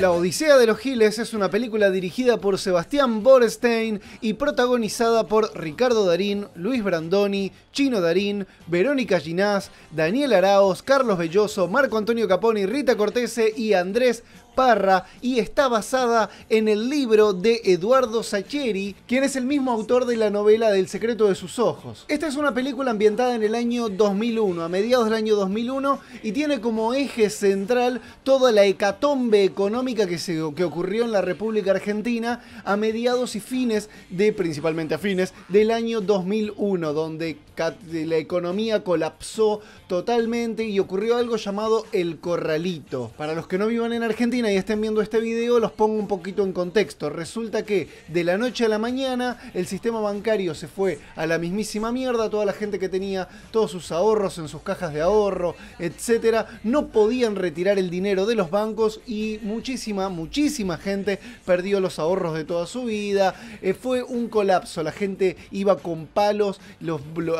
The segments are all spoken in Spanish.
La Odisea de los Giles es una película dirigida por Sebastián Borstein y protagonizada por Ricardo Darín, Luis Brandoni, Chino Darín, Verónica Ginás, Daniel Araos, Carlos Belloso, Marco Antonio Caponi, Rita Cortese y Andrés Parra y está basada en el libro de Eduardo Sacheri, quien es el mismo autor de la novela del secreto de sus ojos. Esta es una película ambientada en el año 2001, a mediados del año 2001, y tiene como eje central toda la hecatombe económica que, que ocurrió en la República Argentina a mediados y fines de, principalmente a fines, del año 2001, donde la economía colapsó totalmente y ocurrió algo llamado el corralito. Para los que no vivan en Argentina, y estén viendo este video, los pongo un poquito en contexto. Resulta que de la noche a la mañana el sistema bancario se fue a la mismísima mierda, toda la gente que tenía todos sus ahorros en sus cajas de ahorro, etcétera, no podían retirar el dinero de los bancos y muchísima, muchísima gente perdió los ahorros de toda su vida. Eh, fue un colapso, la gente iba con palos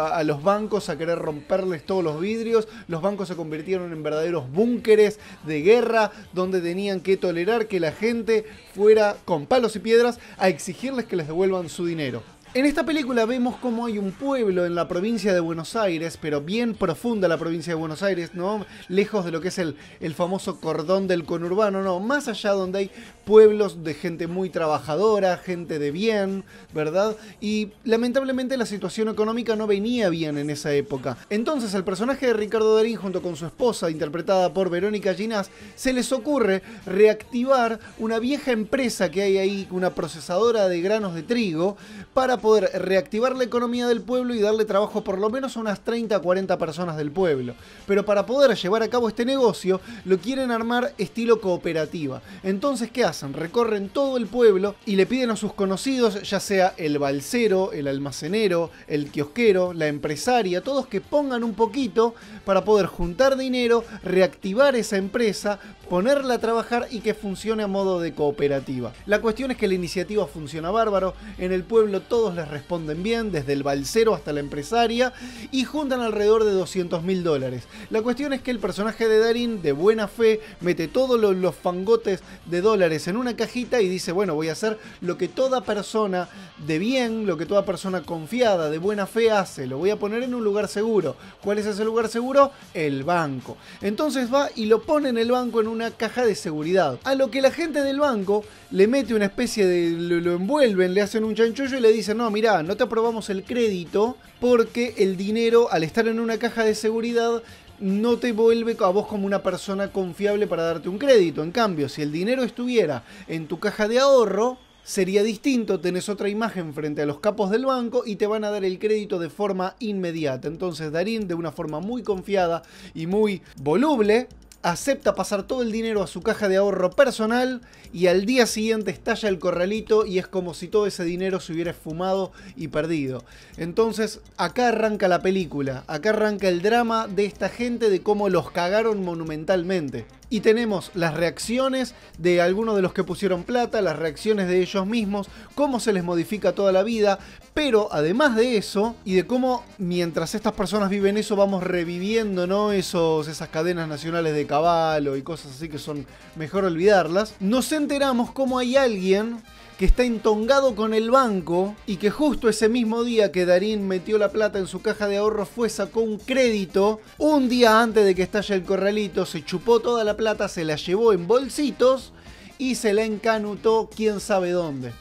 a los bancos a querer romperles todos los vidrios, los bancos se convirtieron en verdaderos búnkeres de guerra donde tenían que tolerar que la gente fuera con palos y piedras a exigirles que les devuelvan su dinero. En esta película vemos cómo hay un pueblo en la provincia de Buenos Aires, pero bien profunda la provincia de Buenos Aires, ¿no? Lejos de lo que es el, el famoso cordón del conurbano, no, más allá donde hay pueblos de gente muy trabajadora, gente de bien, ¿verdad? Y lamentablemente la situación económica no venía bien en esa época. Entonces el personaje de Ricardo Darín junto con su esposa, interpretada por Verónica Ginás, se les ocurre reactivar una vieja empresa que hay ahí, una procesadora de granos de trigo, para poder reactivar la economía del pueblo y darle trabajo por lo menos a unas 30 o 40 personas del pueblo. Pero para poder llevar a cabo este negocio, lo quieren armar estilo cooperativa. Entonces, ¿qué hacen? Recorren todo el pueblo y le piden a sus conocidos, ya sea el balsero, el almacenero, el kiosquero, la empresaria, todos que pongan un poquito para poder juntar dinero, reactivar esa empresa, ponerla a trabajar y que funcione a modo de cooperativa. La cuestión es que la iniciativa funciona bárbaro, en el pueblo todos les responden bien, desde el balsero hasta la empresaria, y juntan alrededor de 200 mil dólares. La cuestión es que el personaje de Darín, de buena fe, mete todos los, los fangotes de dólares en una cajita y dice, bueno, voy a hacer lo que toda persona de bien, lo que toda persona confiada, de buena fe hace, lo voy a poner en un lugar seguro. ¿Cuál es ese lugar seguro? El banco. Entonces va y lo pone en el banco en un una caja de seguridad. A lo que la gente del banco le mete una especie de. lo, envuelven, le hacen un chanchullo y le dicen: No, mira no te aprobamos el crédito porque el dinero, al estar en una caja de seguridad, no te vuelve a vos como una persona confiable para darte un crédito. En cambio, si el dinero estuviera en tu caja de ahorro, sería distinto, tenés otra imagen frente a los capos del banco y te van a dar el crédito de forma inmediata. Entonces Darín, de una forma muy confiada y muy voluble, acepta pasar todo el dinero a su caja de ahorro personal y al día siguiente estalla el corralito y es como si todo ese dinero se hubiera esfumado y perdido. Entonces acá arranca la película, acá arranca el drama de esta gente de cómo los cagaron monumentalmente y tenemos las reacciones de algunos de los que pusieron plata, las reacciones de ellos mismos, cómo se les modifica toda la vida, pero además de eso y de cómo mientras estas personas viven eso vamos reviviendo, ¿no? Esos, esas cadenas nacionales de caballo y cosas así que son mejor olvidarlas, nos enteramos cómo hay alguien que está entongado con el banco y que justo ese mismo día que Darín metió la plata en su caja de ahorro fue, sacó un crédito, un día antes de que estalle el corralito, se chupó toda la plata, se la llevó en bolsitos y se la encanutó quién sabe dónde.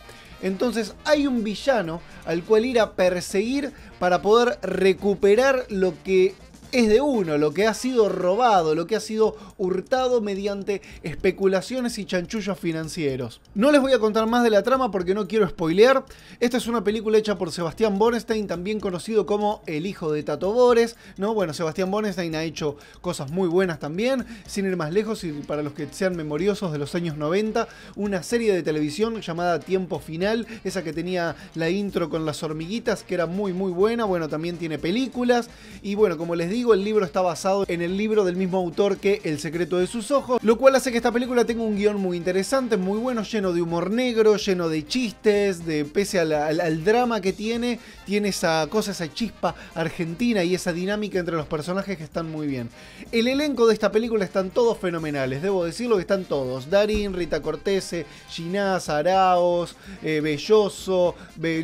Entonces hay un villano al cual ir a perseguir para poder recuperar lo que es de uno, lo que ha sido robado, lo que ha sido hurtado mediante especulaciones y chanchullos financieros. No les voy a contar más de la trama porque no quiero spoilear. Esta es una película hecha por Sebastián Bornstein, también conocido como El hijo de Tato Bores, ¿no? Bueno, Sebastián Bornstein ha hecho cosas muy buenas también, sin ir más lejos y para los que sean memoriosos de los años 90, una serie de televisión llamada Tiempo Final, esa que tenía la intro con las hormiguitas, que era muy muy buena, bueno, también tiene películas y bueno, como les digo, el libro está basado en el libro del mismo autor que El secreto de sus ojos, lo cual hace que esta película tenga un guión muy interesante, muy bueno, lleno de humor negro, lleno de chistes, de pese al, drama que tiene, tiene esa cosa, esa chispa argentina y esa dinámica entre los personajes que están muy bien. El elenco de esta película están todos fenomenales, debo decirlo que están todos. Darín, Rita Cortese, Ginás, Araos, eh, Belloso,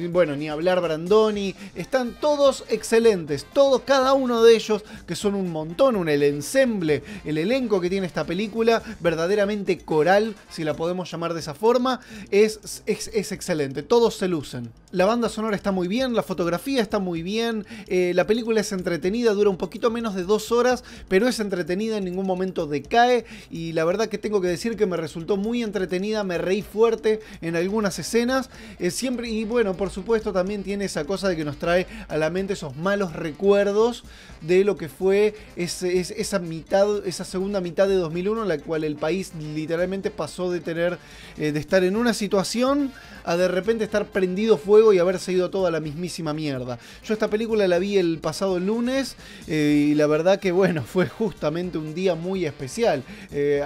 bueno, ni hablar Brandoni, están todos excelentes, todos, cada uno de ellos que son un montón, un el ensemble, el elenco que tiene esta película, verdaderamente coral, si la podemos llamar de esa forma, es, es, excelente. Todos se lucen. La banda sonora está muy bien, la fotografía está muy bien, eh, la película es entretenida, dura un poquito menos de dos horas, pero es entretenida, en ningún momento decae y la verdad que tengo que decir que me resultó muy entretenida, me reí fuerte en algunas escenas, eh, siempre, y bueno, por supuesto también tiene esa cosa de que nos trae a la mente esos malos recuerdos de lo que fue esa mitad, esa segunda mitad de 2001 en la cual el país literalmente pasó de tener, eh, de estar en una situación a de repente estar prendido fuego y haberse ido toda la mismísima mierda. Yo esta película la vi el pasado lunes eh, y la verdad que bueno, fue justamente un día muy especial. Eh,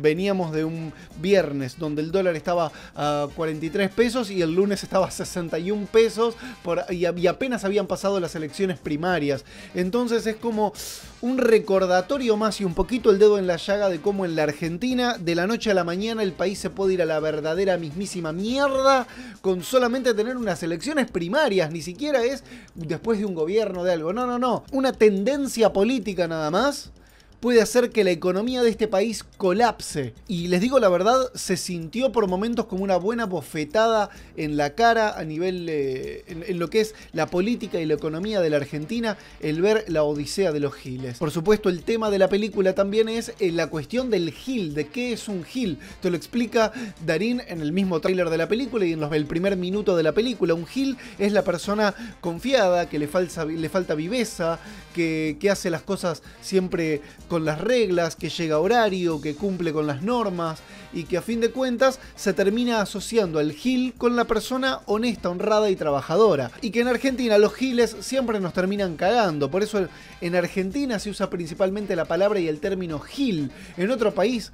veníamos de un viernes donde el dólar estaba a 43 pesos y el lunes estaba a 61 pesos y apenas habían pasado las elecciones primarias. Entonces es como un recordatorio más y un poquito el dedo en la llaga de cómo en la Argentina de la noche a la mañana el país se puede ir a la verdadera mismísima mierda con solamente tener unas elecciones primarias, ni siquiera es después de un gobierno de algo, no, no, no, una tendencia política nada más puede hacer que la economía de este país colapse. Y les digo la verdad, se sintió por momentos como una buena bofetada en la cara a nivel, eh, en, lo que es la política y la economía de la Argentina, el ver la odisea de los giles. Por supuesto, el tema de la película también es eh, la cuestión del gil, de qué es un gil. Te lo explica Darín en el mismo tráiler de la película y en el primer minuto de la película. Un gil es la persona confiada, que le, le falta viveza, que hace las cosas siempre con las reglas, que llega a horario, que cumple con las normas y que a fin de cuentas se termina asociando al gil con la persona honesta, honrada y trabajadora. Y que en Argentina los giles siempre nos terminan cagando, por eso en Argentina se usa principalmente la palabra y el término gil. En otro país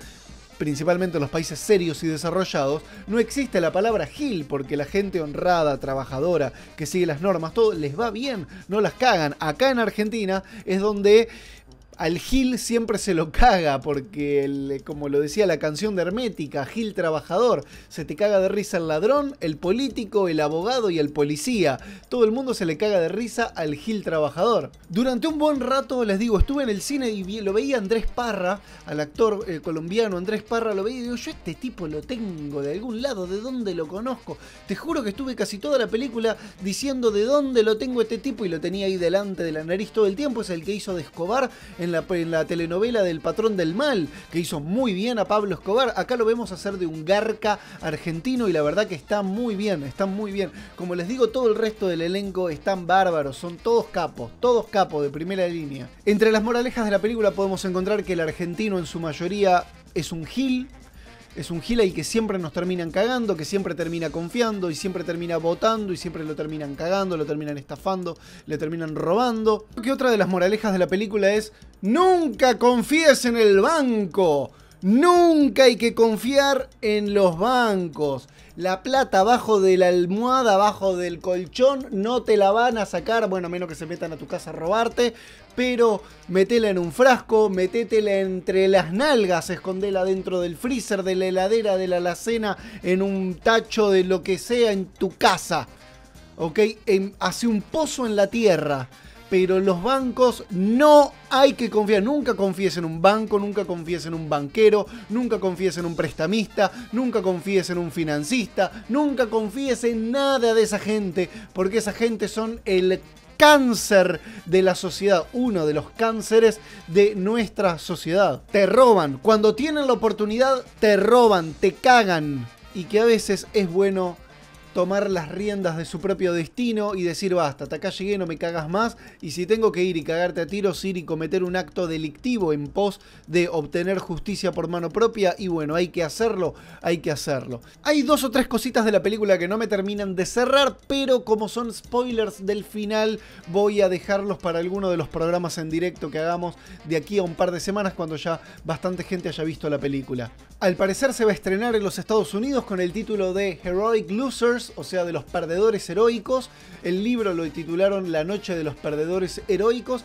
principalmente en los países serios y desarrollados, no existe la palabra gil porque la gente honrada, trabajadora, que sigue las normas, todo les va bien, no las cagan. Acá en Argentina es donde al Gil siempre se lo caga, porque como lo decía la canción de Hermética, Gil trabajador, se te caga de risa el ladrón, el político, el abogado y el policía. Todo el mundo se le caga de risa al Gil trabajador. Durante un buen rato, les digo, estuve en el cine y lo veía Andrés Parra, al actor eh, colombiano Andrés Parra, lo veía y digo, yo este tipo lo tengo de algún lado, ¿de dónde lo conozco? Te juro que estuve casi toda la película diciendo de dónde lo tengo este tipo y lo tenía ahí delante de la nariz todo el tiempo, es el que hizo de Escobar en la, telenovela del patrón del mal, que hizo muy bien a Pablo Escobar. Acá lo vemos hacer de un garca argentino y la verdad que está muy bien, está muy bien. Como les digo, todo el resto del elenco están bárbaros, son todos capos, todos capos de primera línea. Entre las moralejas de la película podemos encontrar que el argentino en su mayoría es un gil, es un Gila y que siempre nos terminan cagando, que siempre termina confiando y siempre termina votando y siempre lo terminan cagando, lo terminan estafando, le terminan robando. Creo que otra de las moralejas de la película es, nunca confíes en el banco, nunca hay que confiar en los bancos. La plata abajo de la almohada, abajo del colchón, no te la van a sacar, bueno, a menos que se metan a tu casa a robarte, pero metela en un frasco, metetela entre las nalgas, escondela dentro del freezer, de la heladera, de la alacena, en un tacho de lo que sea en tu casa. ¿Ok? hace un pozo en la tierra pero los bancos no hay que confiar. Nunca confíes en un banco, nunca confíes en un banquero, nunca confíes en un prestamista, nunca confíes en un financista, nunca confíes en nada de esa gente, porque esa gente son el cáncer de la sociedad, uno de los cánceres de nuestra sociedad. Te roban, cuando tienen la oportunidad, te roban, te cagan y que a veces es bueno tomar las riendas de su propio destino y decir basta, hasta acá llegué, no me cagas más, y si tengo que ir y cagarte a tiros, ir y cometer un acto delictivo en pos de obtener justicia por mano propia, y bueno, hay que hacerlo, hay que hacerlo. Hay dos o tres cositas de la película que no me terminan de cerrar, pero como son spoilers del final, voy a dejarlos para alguno de los programas en directo que hagamos de aquí a un par de semanas cuando ya bastante gente haya visto la película. Al parecer se va a estrenar en los Estados Unidos con el título de Heroic Losers, o sea, de los perdedores heroicos. El libro lo titularon La Noche de los Perdedores Heroicos.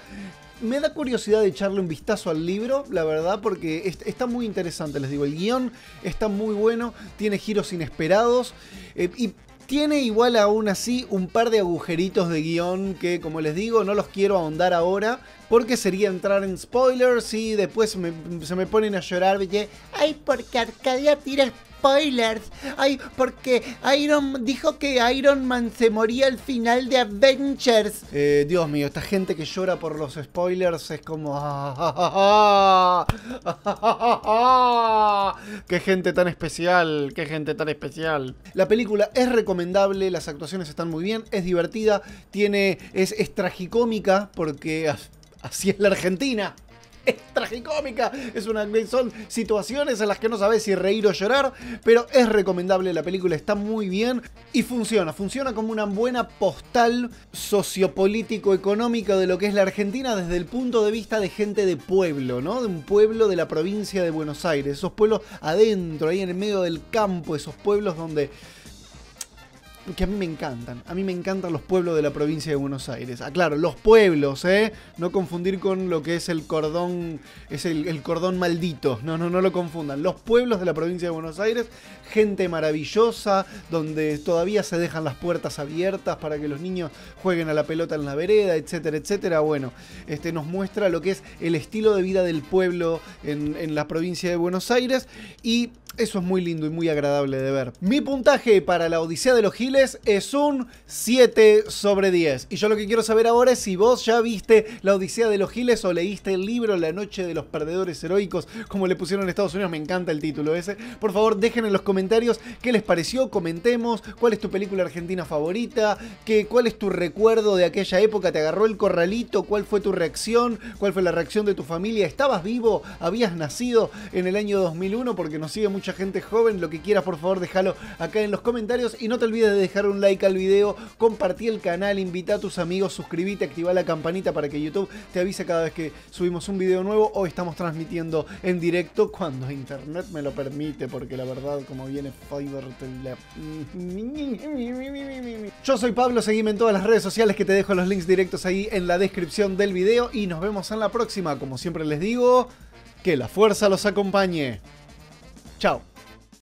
Me da curiosidad de echarle un vistazo al libro, la verdad, porque está muy interesante, les digo, el guión está muy bueno, tiene giros inesperados eh, y tiene igual aún así un par de agujeritos de guión que, como les digo, no los quiero ahondar ahora, porque sería entrar en spoilers y después se me ponen a llorar, que. Ay, porque Arcadia tira spoilers. Ay, porque Iron dijo que Iron Man se moría al final de Avengers. Eh, Dios mío, esta gente que llora por los spoilers es como... Ah, ah, ah, ¡Qué gente tan especial! ¡Qué gente tan especial! La película es recomendable, las actuaciones están muy bien, es divertida, tiene, es, es tragicómica porque Así es la Argentina. Es tragicómica. Es una, son situaciones en las que no sabes si reír o llorar, pero es recomendable la película, está muy bien y funciona. Funciona como una buena postal sociopolítico-económica de lo que es la Argentina desde el punto de vista de gente de pueblo, ¿no? De un pueblo de la provincia de Buenos Aires. Esos pueblos adentro, ahí en el medio del campo, esos pueblos donde que a mí me encantan. A mí me encantan los pueblos de la provincia de Buenos Aires. Aclaro, los pueblos, ¿eh? No confundir con lo que es el cordón, es el, cordón maldito. No, no, no lo confundan. Los pueblos de la provincia de Buenos Aires, gente maravillosa, donde todavía se dejan las puertas abiertas para que los niños jueguen a la pelota en la vereda, etcétera, etcétera. Bueno, este nos muestra lo que es el estilo de vida del pueblo en la provincia de Buenos Aires y eso es muy lindo y muy agradable de ver. Mi puntaje para la Odisea de los Giles es un 7 sobre 10. Y yo lo que quiero saber ahora es si vos ya viste La Odisea de los Giles o leíste el libro La Noche de los Perdedores Heroicos, como le pusieron en Estados Unidos. Me encanta el título ese. Por favor, dejen en los comentarios qué les pareció, comentemos cuál es tu película argentina favorita, que, cuál es tu recuerdo de aquella época, te agarró el corralito, cuál fue tu reacción, cuál fue la reacción de tu familia, estabas vivo, habías nacido en el año 2001 porque nos sigue mucha gente joven, lo que quieras por favor déjalo acá en los comentarios y no te olvides de dejar un like al video, compartí el canal, invita a tus amigos, suscríbete, activa la campanita para que YouTube te avise cada vez que subimos un video nuevo o estamos transmitiendo en directo cuando internet me lo permite, porque la verdad como viene Fiverr Yo soy Pablo, seguime en todas las redes sociales que te dejo los links directos ahí en la descripción del video y nos vemos en la próxima. Como siempre les digo, que la fuerza los acompañe. Chao.